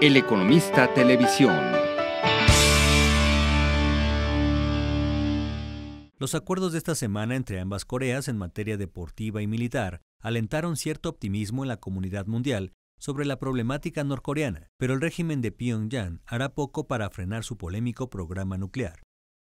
El Economista Televisión. Los acuerdos de esta semana entre ambas Coreas en materia deportiva y militar alentaron cierto optimismo en la comunidad mundial sobre la problemática norcoreana, pero el régimen de Pyongyang hará poco para frenar su polémico programa nuclear.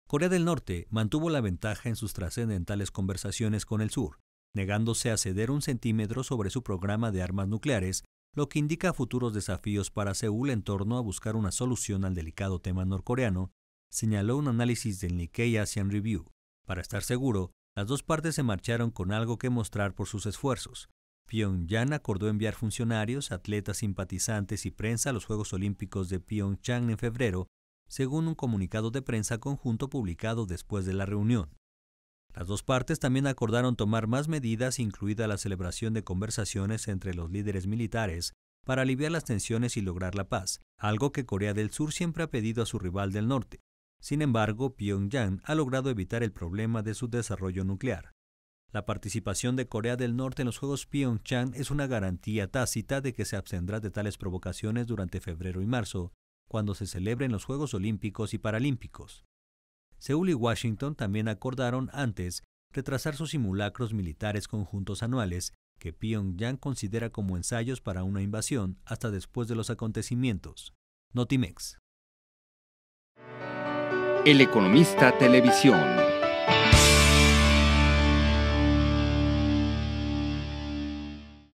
Corea del Norte mantuvo la ventaja en sus trascendentales conversaciones con el Sur, negándose a ceder un centímetro sobre su programa de armas nucleares lo que indica futuros desafíos para Seúl en torno a buscar una solución al delicado tema norcoreano, señaló un análisis del Nikkei Asian Review. Para estar seguro, las dos partes se marcharon con algo que mostrar por sus esfuerzos. Pyongyang acordó enviar funcionarios, atletas simpatizantes y prensa a los Juegos Olímpicos de Pyeongchang en febrero, según un comunicado de prensa conjunto publicado después de la reunión. Las dos partes también acordaron tomar más medidas, incluida la celebración de conversaciones entre los líderes militares, para aliviar las tensiones y lograr la paz, algo que Corea del Sur siempre ha pedido a su rival del norte. Sin embargo, Pyongyang ha logrado evitar el problema de su desarrollo nuclear. La participación de Corea del Norte en los Juegos Pyeongchang es una garantía tácita de que se abstendrá de tales provocaciones durante febrero y marzo, cuando se celebren los Juegos Olímpicos y Paralímpicos. Seúl y Washington también acordaron antes retrasar sus simulacros militares conjuntos anuales, que Pyongyang considera como ensayos para una invasión hasta después de los acontecimientos. Notimex. El Economista Televisión.